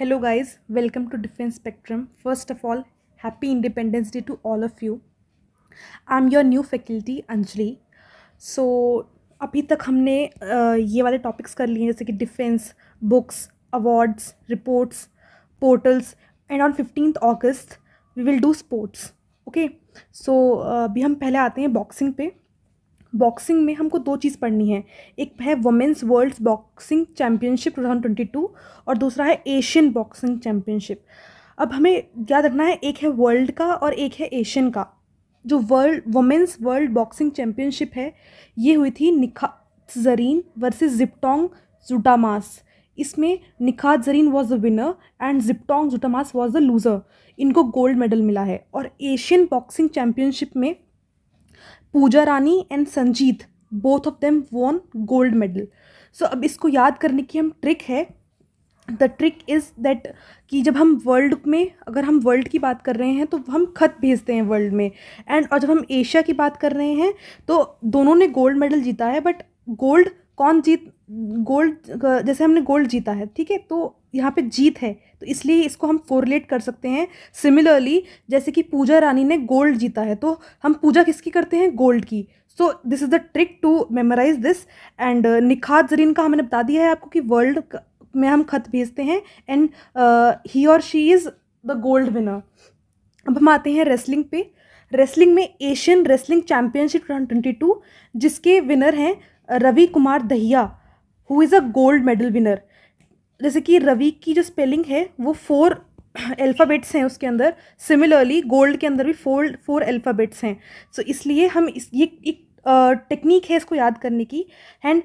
Hello guys welcome to Defence Spectrum first of all happy Independence Day to all of you I am your new faculty Anjali so अभी तक हमने uh, ये वाले topics कर लिए जैसे कि defence books awards reports portals and on fifteen August we will do sports okay so अभी हम पहले आते हैं बॉक्सिंग पे बॉक्सिंग में हमको दो चीज़ पढ़नी है एक है women's world boxing championship two thousand twenty two और दूसरा है एशियन बॉक्सिंग चैम्पियनशिप अब हमें याद रखना है एक है वर्ल्ड का और एक है एशियन का जो world women's world boxing championship है ये हुई थी निखात जरीन वर्सेस जिप्टोंग जुटामास इसमें Nikhat Zareen was the winner and Jitpong Jutamas was the loser इनको गोल्ड मेडल मिला है और एशियन बॉक्सिंग चैम्पियनशिप में Pooja Rani and Sanjeet both of them won gold medal so अब इसको याद करने की हम ट्रिक है द ट्रिक इज़ दैट कि जब हम वर्ल्ड में अगर हम वर्ल्ड की बात कर रहे हैं तो हम खत भेजते हैं वर्ल्ड में एंड और जब हम एशिया की बात कर रहे हैं तो दोनों ने गोल्ड मेडल जीता है बट गोल्ड कौन जीत गोल्ड जैसे हमने गोल्ड जीता है ठीक है तो यहाँ पे जीत है तो इसलिए इसको हम कोरिलेट कर सकते हैं सिमिलरली जैसे कि पूजा रानी ने गोल्ड जीता है तो हम पूजा किसकी करते हैं गोल्ड की so this is the trick to memorise this and Nikhat Zareen का हमने बता दिया है आपको कि वर्ल्ड में हम खत भेजते हैं एंड ही और she is the gold winner अब हम आते हैं रेसलिंग पे रेसलिंग में Asian wrestling championship twenty two जिसके विनर हैं Ravi Kumar Dahiya who is a gold medal winner जैसे कि रवि की जो स्पेलिंग है वो फोर अल्फ़ाबेट्स हैं उसके अंदर सिमिलरली गोल्ड के अंदर भी फोर फोर अल्फ़ाबेट्स हैं सो so, इसलिए हम इस ये एक टेक्निक है इसको याद करने की and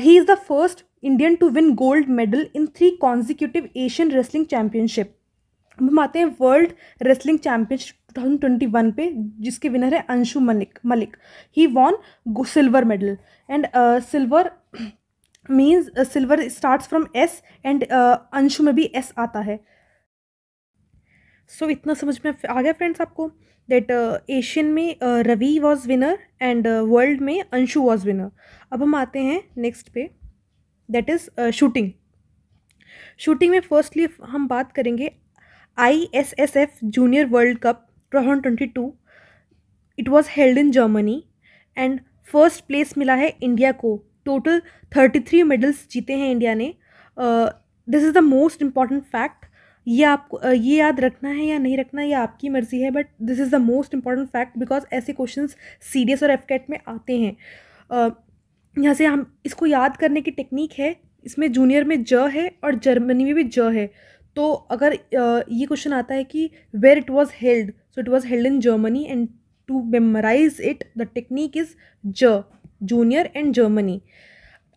he is the first Indian to win gold medal in three consecutive Asian wrestling championship हम आते हैं वर्ल्ड रेसलिंग चैम्पियनशिप 2021 पे जिसके विनर है Anshu Malik Malik he won silver medal and silver means silver starts from S and Anshu में भी S आता है सो so, इतना समझ में आ गया फ्रेंड्स आपको दैट एशियन uh, में Ravi was winner and world में अंशु वॉज विनर अब हम आते हैं नेक्स्ट पे दैट इज़ शूटिंग शूटिंग में फर्स्टली हम बात करेंगे I S S F junior world cup two thousand twenty two it was held in Germany and first place मिला है इंडिया को टोटल थर्टी थ्री मेडल्स जीते हैं इंडिया ने this is the most important fact ये आपको ये याद रखना है या नहीं रखना ये आपकी मर्ज़ी है but this is the most important fact because ऐसे क्वेश्चन सी डी एस और एफ कैट में आते हैं uh, यहाँ से हम इसको याद करने की टेक्निक है इसमें जूनियर में ज है और जर्मनी में भी ज है तो अगर ये क्वेश्चन आता है कि where it was held so it was held in Germany and to memorise it the technique is ज जूनियर एंड जर्मनी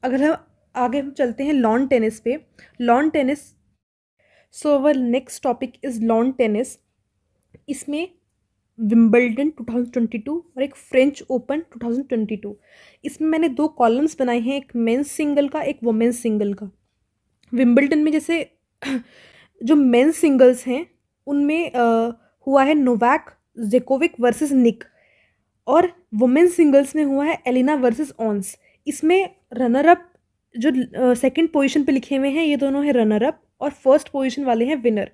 अगर हम आगे हम चलते हैं लॉन टेनिस पे lawn tennis so our next topic is lawn tennis इसमें Wimbledon 2022 और एक फ्रेंच ओपन 2022 इसमें मैंने दो कॉलम्स बनाए हैं एक मेंस सिंगल का एक वुमेंस सिंगल का विम्बल्डन में जैसे जो मेंस सिंगल्स हैं उनमें हुआ है नोवैक जेकोविक वर्सेस निक और वुमेन सिंगल्स में हुआ है एलिना वर्सेस ऑन्स इसमें रनर अप जो सेकंड पोजीशन पे लिखे हुए हैं ये दोनों हैं रनर अप और फर्स्ट पोजीशन वाले हैं winner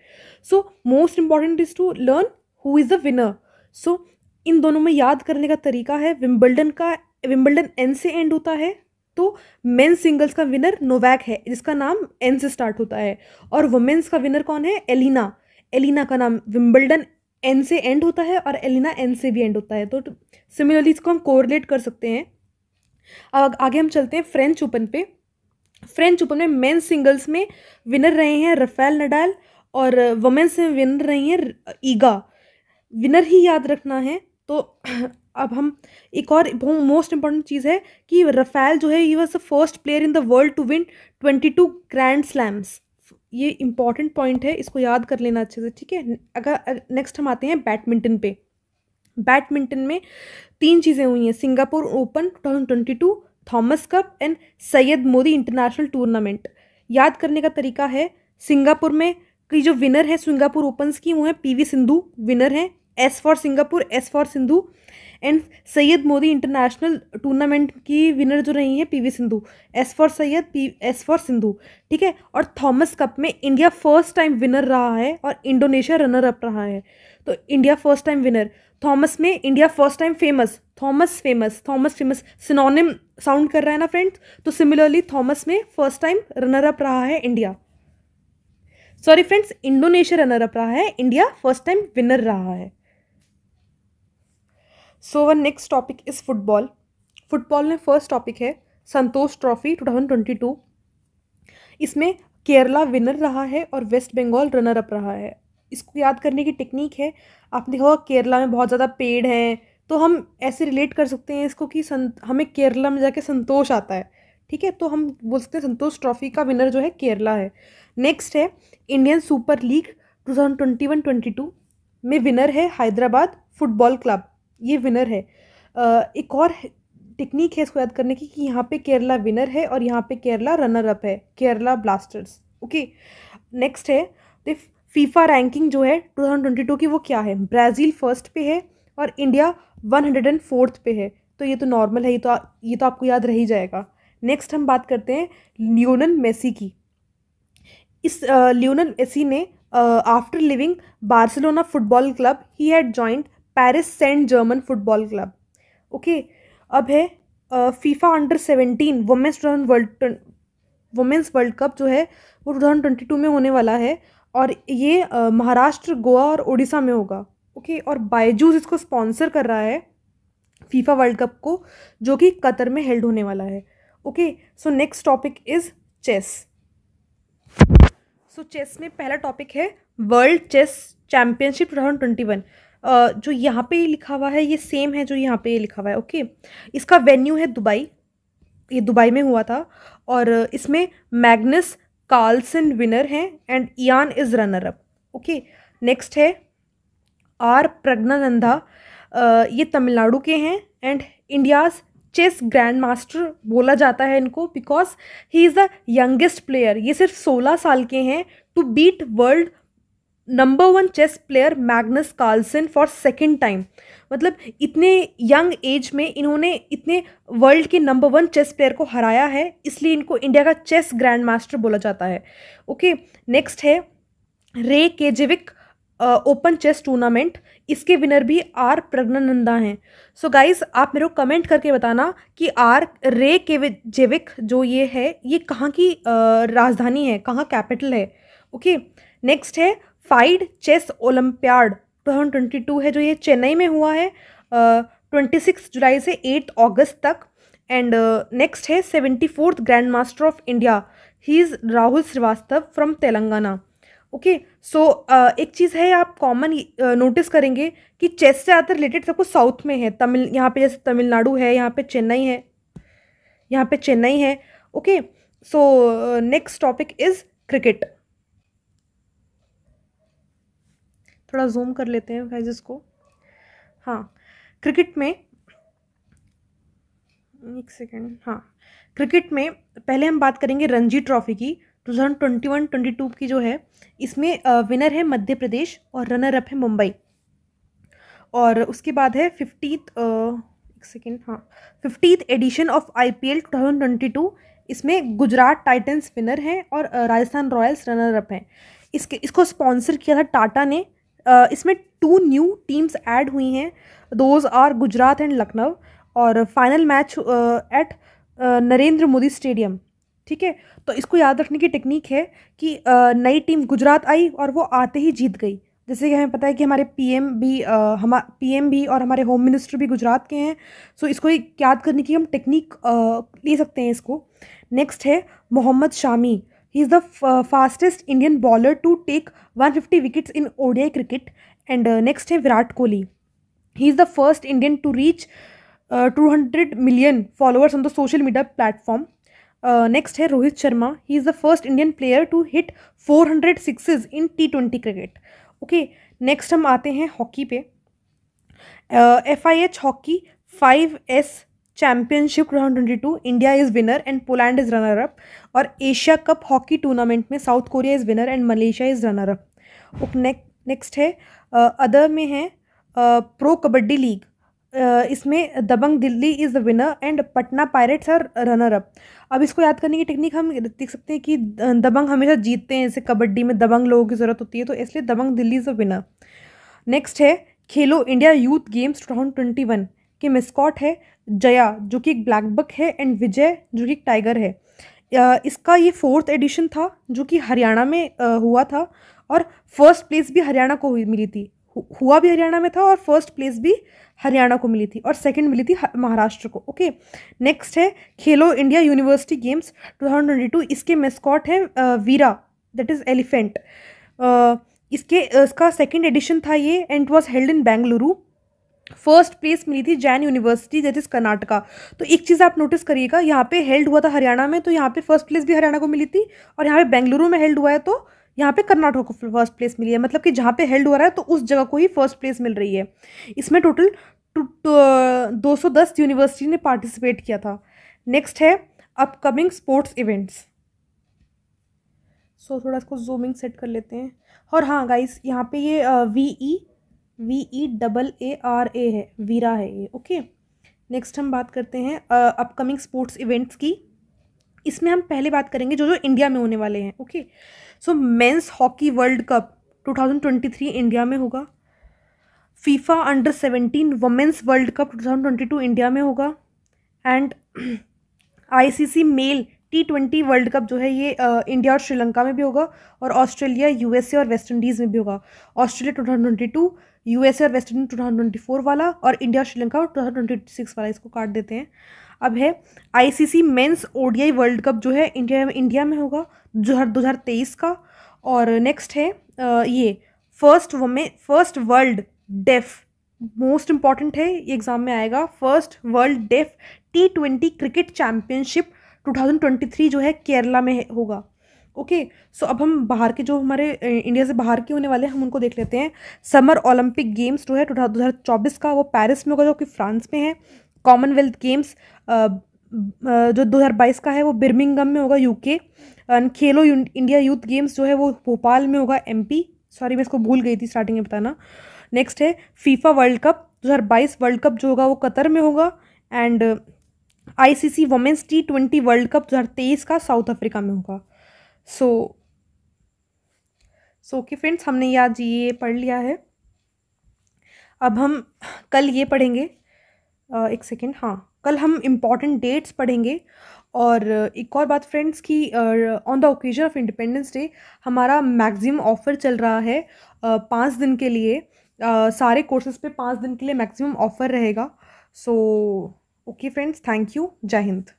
so most important is to learn who is the winner so इन दोनों में याद करने का तरीका है विम्बल्डन का विम्बल्डन एन से एंड होता है तो मेन सिंगल्स का विनर नोवैक है जिसका नाम एन से स्टार्ट होता है और वुमेन्स का विनर कौन है एलिना एलिना का नाम विम्बल्डन एन से एंड होता है और एलिना एन से भी एंड होता है तो सिमिलरली इसको हम कोरिलेट कर सकते हैं अब आगे हम चलते हैं फ्रेंच ओपन पे फ्रेंच ओपन में मेन सिंगल्स में विनर रहे हैं रफेल नडाल और वुमेन्स में विनर रही हैं ईगा विनर ही याद रखना है तो अब हम एक और मोस्ट इम्पॉर्टेंट चीज़ है कि रफेल जो है he was the first player in the world to win twenty two grand slams ये इंपॉर्टेंट पॉइंट है इसको याद कर लेना अच्छे से ठीक है अगर नेक्स्ट हम आते हैं बैडमिंटन पे बैडमिंटन में तीन चीज़ें हुई हैं Singapore Open two thousand twenty two Thomas Cup and Syed Modi international tournament याद करने का तरीका है सिंगापुर में की जो विनर है सिंगापुर ओपन्स की वो है पीवी सिंधु विनर हैं S for Singapore S for Sindhu and Syed Modi international tournament की विनर जो रही हैं PV Sindhu S for Syed P S for Sindhu ठीक है और थॉमस कप में इंडिया फर्स्ट टाइम विनर रहा है और इंडोनेशिया रनर अप रहा है तो India first time winner Thomas में India first time famous Thomas famous Thomas famous synonym sound कर रहा है ना फ्रेंड्स तो सिमिलरली थॉमस में फर्स्ट टाइम रनर अप रहा है India sorry friends Indonesia runner up रहा है इंडिया फर्स्ट टाइम विनर रहा है so one next topic is football football में फर्स्ट टॉपिक है Santosh trophy two thousand twenty two इसमें केरला विनर रहा है और वेस्ट बंगाल रनर अप रहा है इसको याद करने की टेक्निक है आपने देखा केरला में बहुत ज़्यादा पेड़ हैं तो हम ऐसे रिलेट कर सकते हैं इसको कि संत हमें केरला में जाके संतोष आता है ठीक है तो हम बोल सकते हैं संतोष ट्रॉफी का विनर जो है केरला है नेक्स्ट है Indian super league two thousand twenty one twenty two में विनर है हैदराबाद फुटबॉल क्लब ये विनर है एक और टेक्निक है इसको याद करने की कि यहाँ पे केरला विनर है और यहाँ पे केरला रनर अप है केरला ब्लास्टर्स ओके नेक्स्ट है तो फीफा रैंकिंग जो है 2022 की वो क्या है ब्राज़ील फर्स्ट पे है और इंडिया वन फोर्थ पे है तो ये तो नॉर्मल है ये तो ये तो आपको याद रह ही जाएगा नेक्स्ट हम बात करते हैं लियोनल मेसी की इस लियोनल मेसी ने after leaving Barcelona football club he had joined Paris Saint Germain football club okay अब है FIFA under seventeen women's world women's world cup जो है वो टू थाउजेंड ट्वेंटी टू में होने वाला है और ये महाराष्ट्र गोवा और उड़ीसा में होगा ओके और बायजूस इसको स्पॉन्सर कर रहा है फीफा वर्ल्ड कप को जो कि कतर में हेल्ड होने वाला है okay so next topic is chess so chess में पहला टॉपिक है world chess championship two thousand twenty one जो यहाँ पे लिखा हुआ है ये सेम है जो यहाँ पे लिखा हुआ है ओके इसका वेन्यू है दुबई ये दुबई में हुआ था और इसमें मैग्नस कार्लसन विनर हैं and Ian is runner up okay next है आर प्रज्ञानंदा ये तमिलनाडु के हैं and India's chess grand master बोला जाता है इनको because he is the youngest player ये सिर्फ सोलह साल के हैं to beat world number one chess player Magnus Carlsen for second time मतलब इतने यंग एज में इन्होंने इतने वर्ल्ड के नंबर वन चेस प्लेयर को हराया है इसलिए इनको इंडिया का चेस ग्रैंड मास्टर बोला जाता है ओके नेक्स्ट है Reykjavik open chess tournament इसके विनर भी आर प्रज्ञानंदा हैं सो so गाइज आप मेरे को कमेंट करके बताना कि आर रे जेविक जो ये है ये कहाँ की uh, राजधानी है कहाँ कैपिटल है ओके okay? नेक्स्ट है फाइड चेस ओलम्पियाड 2022 है जो ये चेन्नई में हुआ है ट्वेंटी सिक्स जुलाई से एट अगस्त तक एंड नेक्स्ट uh, है seventy fourth grand master of India he is Rahul Srivastava from Telangana okay so एक चीज़ है आप कॉमन नोटिस uh, करेंगे कि चेस से ज़्यादातर रिलेटेड सबको साउथ में है तमिल यहाँ पे जैसे तमिलनाडु है यहाँ पे चेन्नई है यहाँ पे चेन्नई है okay so next topic is cricket थोड़ा जूम कर लेते हैं फैजेस को हाँ क्रिकेट में एक सेकेंड हाँ क्रिकेट में पहले हम बात करेंगे रणजी ट्रॉफी की two thousand twenty one twenty two की जो है इसमें विनर है मध्य प्रदेश और रनर अप है मुंबई और उसके बाद है फिफ्टीथ एक सेकेंड हाँ fiftieth edition of I P L two thousand twenty two इसमें गुजरात टाइटन्स विनर हैं और राजस्थान रॉयल्स रनर अप हैं इसके इसको स्पॉन्सर किया था टाटा ने इसमें टू न्यू टीम्स ऐड हुई हैं those are Gujarat and Lucknow और final match at Narendra Modi stadium ठीक है तो इसको याद रखने की टेक्निक है कि नई टीम गुजरात आई और वो आते ही जीत गई जैसे कि हमें पता है कि हमारे पीएम भी हम पीएम भी और हमारे होम मिनिस्टर भी गुजरात के हैं सो इसको याद करने की हम टेक्निक ले सकते हैं इसको नेक्स्ट है Mohammed Shami he is the fastest Indian bowler to take one fifty wickets in ODI cricket and next है Virat Kohli he is the first Indian to reach two hundred million followers on the social media platform next है Rohit Sharma he is the first Indian player to hit four hundred sixes in T twenty cricket okay next हम आते हैं hockey पे F I H hockey five S championship round twenty two India is winner and Poland is runner up और Asia cup hockey tournament में South Korea is winner and Malaysia is runner up next है other में है pro kabaddi league इसमें Dabang Delhi is the winner and Patna pirates are runner up अब इसको याद करने की टेक्निक हम देख सकते हैं कि दबंग हमेशा जीतते हैं जैसे कबड्डी में दबंग लोगों की ज़रूरत होती है तो इसलिए Dabang Delhi is the winner next है Khelo India youth games two thousand twenty one कि मिस्कॉट है जया जो कि एक ब्लैक बक है एंड विजय जो कि एक टाइगर है इसका ये फोर्थ एडिशन था जो कि हरियाणा में हुआ था और फर्स्ट प्लेस भी हरियाणा को मिली थी हुआ भी हरियाणा में था और फर्स्ट प्लेस भी हरियाणा को मिली थी और सेकंड मिली थी महाराष्ट्र को ओके नेक्स्ट है खेलो इंडिया यूनिवर्सिटी गेम्स 2022 इसके मेस्कॉट है वीरा दैट इज़ एलिफेंट इसके इसका सेकंड एडिशन था ये and was held in Bengaluru first place मिली थी Jain university that is Karnataka तो एक चीज़ आप नोटिस करिएगा यहाँ पे हेल्ड हुआ था हरियाणा में तो यहाँ पे फर्स्ट प्लेस भी हरियाणा को मिली थी और यहाँ पे बेंगलुरु में हेल्ड हुआ है तो यहाँ पे कर्नाटक को फर्स्ट प्लेस मिली है मतलब कि जहाँ पे हेल्ड हो रहा है तो उस जगह को ही फर्स्ट प्लेस मिल रही है इसमें टोटल दो सौ दस यूनिवर्सिटी ने पार्टिसिपेट किया था नेक्स्ट है अपकमिंग स्पोर्ट्स इवेंट्स सो थोड़ा इसको जूमिंग सेट कर लेते हैं और हाँ गाइस यहाँ पे ये V E V E double A R A है वीरा है ये ओके नेक्स्ट हम बात करते हैं अपकमिंग स्पोर्ट्स इवेंट्स की इसमें हम पहले बात करेंगे जो जो इंडिया में होने वाले हैं okay so men's hockey world cup 2023 India में होगा FIFA under seventeen women's world cup 2022 India में होगा and ICC male T twenty world cup जो है ये इंडिया और श्रीलंका में भी होगा और ऑस्ट्रेलिया यूएसए और वेस्ट इंडीज़ में भी होगा Australia two thousand twenty two U S A और West Indies two thousand twenty four वाला और इंडिया और Sri Lanka two thousand twenty six वाला इसको काट देते हैं अब है I C O D ODI world cup जो है इंडिया में इंडिया में होगा दो हज़ार तेईस का और नेक्स्ट है ये फर्स्ट वमे first world deaf most important है ये एग्ज़ाम में आएगा first world deaf T twenty cricket championship 2023 जो है केरला में होगा ओके सो अब हम बाहर के जो हमारे इंडिया से बाहर के होने वाले हैं हम उनको देख लेते हैं समर ओलंपिक गेम्स जो है दो हज़ार चौबीस का वो पेरिस में होगा जो कि फ्रांस में है कॉमनवेल्थ गेम्स जो 2022 का है वो बिर्मिंगम में होगा UK and Khelo India youth games जो है वो भोपाल में होगा एमपी सॉरी मैं इसको भूल गई थी स्टार्टिंग में बताना नेक्स्ट है FIFA world cup 2022 world cup जो होगा वो कतर में होगा and ICC women's T twenty world cup दो हज़ार तेईस का साउथ अफ्रीका में होगा सो सो ओके फ्रेंड्स हमने याद ये पढ़ लिया है अब हम कल ये पढ़ेंगे uh, एक सेकेंड हाँ कल हम इम्पॉर्टेंट डेट्स पढ़ेंगे और एक और बात फ्रेंड्स कि on the occasion of independence day हमारा मैक्सिमम ऑफ़र चल रहा है uh, पाँच दिन के लिए uh, सारे कोर्सेज पे पाँच दिन के लिए मैक्सिमम ऑफ़र रहेगा so so, okay friends thank you जय हिंद